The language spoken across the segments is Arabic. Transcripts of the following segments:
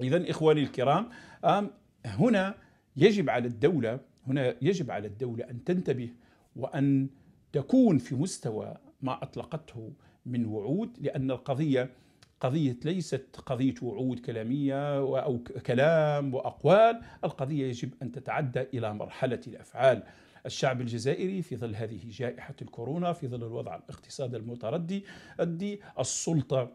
إذا إخواني الكرام هنا يجب على الدولة هنا يجب على الدولة أن تنتبه وأن تكون في مستوى ما أطلقته من وعود لأن القضية قضية ليست قضية وعود كلامية أو كلام وأقوال القضية يجب أن تتعدى إلى مرحلة الأفعال الشعب الجزائري في ظل هذه جائحة الكورونا في ظل الوضع الاقتصادي المتردي السلطة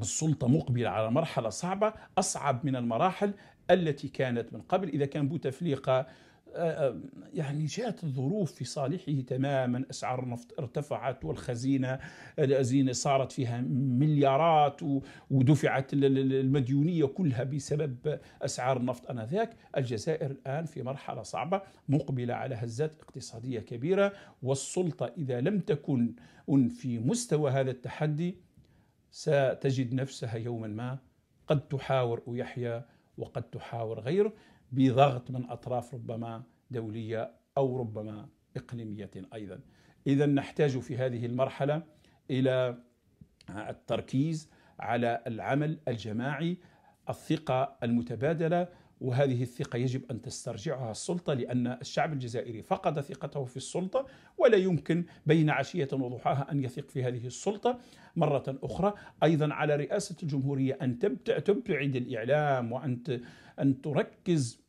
السلطة مقبلة على مرحلة صعبة أصعب من المراحل التي كانت من قبل إذا كان بوتفليقة آه، آه، يعني جاءت الظروف في صالحه تماما اسعار النفط ارتفعت والخزينه الازينه صارت فيها مليارات ودفعت المديونيه كلها بسبب اسعار النفط انذاك الجزائر الان في مرحله صعبه مقبله على هزات اقتصاديه كبيره والسلطه اذا لم تكن في مستوى هذا التحدي ستجد نفسها يوما ما قد تحاور يحيى وقد تحاور غيره بضغط من اطراف ربما دوليه او ربما اقليميه ايضا. اذا نحتاج في هذه المرحله الى التركيز على العمل الجماعي، الثقه المتبادله وهذه الثقة يجب أن تسترجعها السلطة لأن الشعب الجزائري فقد ثقته في السلطة ولا يمكن بين عشية وضحاها أن يثق في هذه السلطة مرة أخرى أيضا على رئاسة الجمهورية أن تبتعد الإعلام وأن أن تركز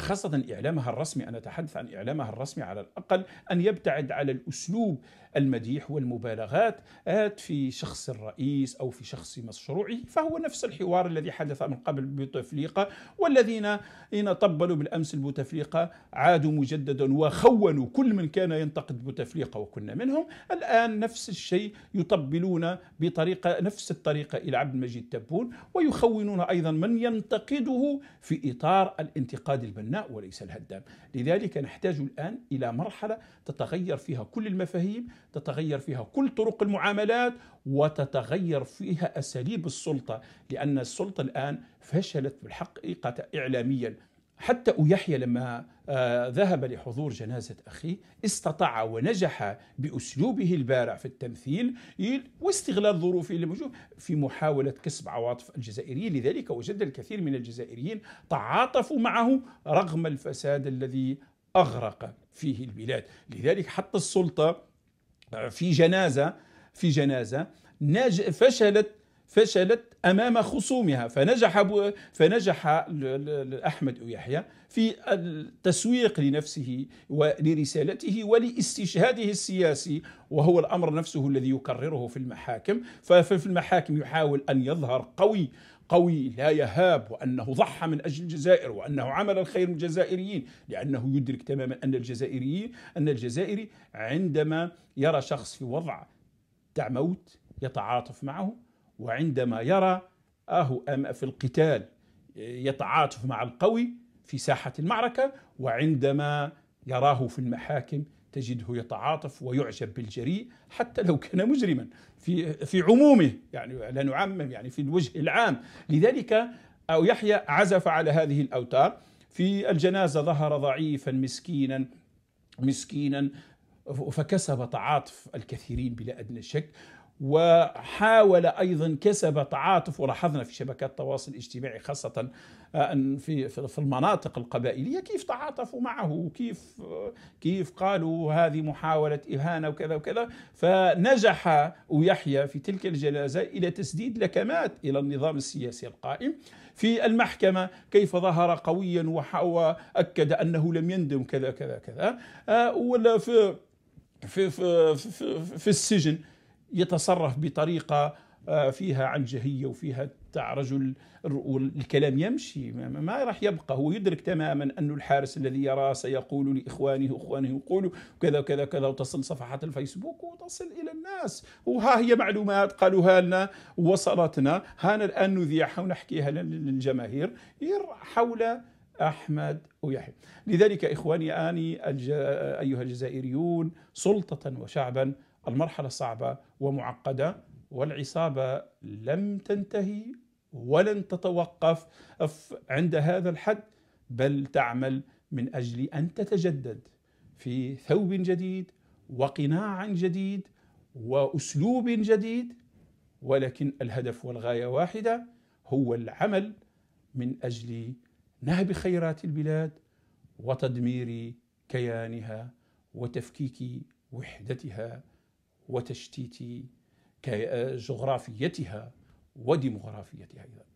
خاصة إعلامها الرسمي أنا أتحدث عن إعلامها الرسمي على الأقل أن يبتعد على الأسلوب المديح والمبالغات في شخص الرئيس أو في شخص مشروعه فهو نفس الحوار الذي حدث من قبل بوتفليقة والذين إن طبلوا بالأمس البوتفليقة عادوا مجددا وخونوا كل من كان ينتقد بوتفليقة وكنا منهم الآن نفس الشيء يطبلون بطريقة نفس الطريقة إلى عبد المجيد تبون ويخونون أيضا من ينتقده في إطار الانتقاد البناء وليس الهدام لذلك نحتاج الآن إلى مرحلة تتغير فيها كل المفاهيم تتغير فيها كل طرق المعاملات وتتغير فيها أساليب السلطة لأن السلطة الآن فشلت بالحقيقة إعلاميا حتى يحيى لما آه، ذهب لحضور جنازة أخيه استطاع ونجح بأسلوبه البارع في التمثيل واستغلال ظروفه الموجودة في محاولة كسب عواطف الجزائريين لذلك وجد الكثير من الجزائريين تعاطفوا معه رغم الفساد الذي أغرق فيه البلاد لذلك حتى السلطة في جنازة في جنازة ناج فشلت فشلت امام خصومها فنجح فنجح احمد يحيى في التسويق لنفسه ولرسالته ولاستشهاده السياسي وهو الامر نفسه الذي يكرره في المحاكم ففي المحاكم يحاول ان يظهر قوي قوي لا يهاب وأنه ضحى من أجل الجزائر وأنه عمل الخير من الجزائريين لأنه يدرك تماما أن الجزائريين أن الجزائري عندما يرى شخص في وضع موت يتعاطف معه وعندما يرى آه أم في القتال يتعاطف مع القوي في ساحة المعركة وعندما يراه في المحاكم تجده يتعاطف ويعجب بالجريء حتى لو كان مجرما في في عمومه يعني لا نعمم يعني في الوجه العام لذلك أو يحيى عزف على هذه الأوتار في الجنازة ظهر ضعيفا مسكينا مسكينا فكسب تعاطف الكثيرين بلا أدنى شك وحاول أيضا كسب تعاطف ولاحظنا في شبكات التواصل الاجتماعي خاصة آه، في في المناطق القبائلية كيف تعاطفوا معه وكيف كيف قالوا هذه محاولة إهانة وكذا وكذا فنجح ويحيى في تلك الجنازة إلى تسديد لكمات إلى النظام السياسي القائم في المحكمة كيف ظهر قويا وأكد أنه لم يندم كذا كذا كذا آه، ولا في في في, في, في السجن يتصرف بطريقه آه، فيها عنجهيه وفيها رجل الكلام يمشي ما راح يبقى هو يدرك تماما أن الحارس الذي يراه سيقول لإخوانه أخوانه يقولوا كذا وكذا وكذا وتصل صفحات الفيسبوك وتصل إلى الناس وها هي معلومات قالوها لنا وصلتنا هانا الآن نذيعها ونحكيها للجماهير حول أحمد ويحيى لذلك إخواني آني أيها الجزائريون سلطة وشعبا المرحلة صعبة ومعقدة والعصابة لم تنتهي ولن تتوقف عند هذا الحد بل تعمل من أجل أن تتجدد في ثوب جديد وقناع جديد وأسلوب جديد ولكن الهدف والغاية واحدة هو العمل من أجل نهب خيرات البلاد وتدمير كيانها وتفكيك وحدتها وتشتيت جغرافيتها وديمغرافيتها أيضا